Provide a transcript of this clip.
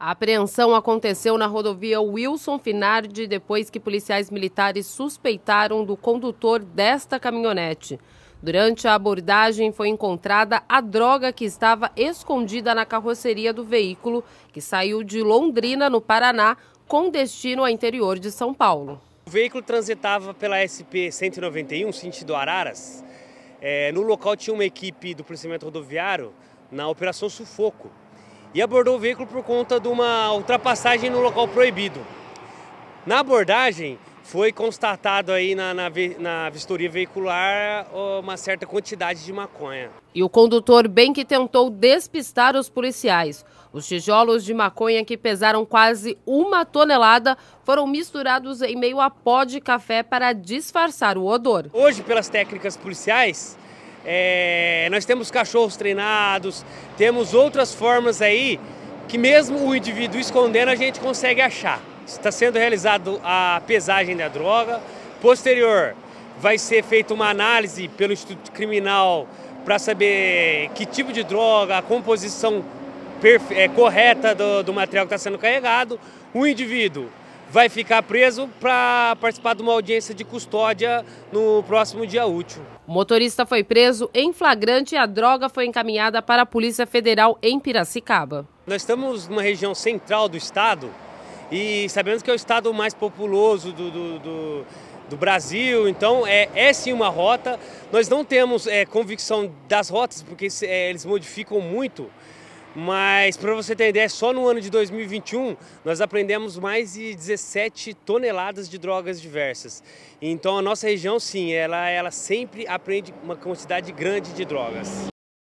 A apreensão aconteceu na rodovia Wilson Finardi depois que policiais militares suspeitaram do condutor desta caminhonete. Durante a abordagem foi encontrada a droga que estava escondida na carroceria do veículo, que saiu de Londrina, no Paraná, com destino ao interior de São Paulo. O veículo transitava pela SP 191, sentido Araras. É, no local tinha uma equipe do policiamento rodoviário na Operação Sufoco, e abordou o veículo por conta de uma ultrapassagem no local proibido. Na abordagem, foi constatado aí na, na, na, vistoria veicular uma certa quantidade de maconha. E o condutor bem que tentou despistar os policiais. Os tijolos de maconha que pesaram quase uma tonelada foram misturados em meio a pó de café para disfarçar o odor. Hoje, pelas técnicas policiais, é, nós temos cachorros treinados, temos outras formas aí que mesmo o indivíduo escondendo a gente consegue achar. Está sendo realizado a pesagem da droga, posterior vai ser feita uma análise pelo Instituto Criminal para saber que tipo de droga, a composição é, correta do, do material que está sendo carregado. O indivíduo vai ficar preso para participar de uma audiência de custódia no próximo dia útil. O motorista foi preso em flagrante e a droga foi encaminhada para a Polícia Federal em Piracicaba. Nós estamos numa região central do estado e sabemos que é o estado mais populoso do, do, do, do Brasil, então é, é, sim uma rota. Nós não temos é, convicção das rotas, porque é, eles modificam muito. Mas para você ter ideia, só no ano de 2021 nós aprendemos mais de 17 toneladas de drogas diversas. Então a nossa região, sim, ela, ela sempre aprende uma quantidade grande de drogas.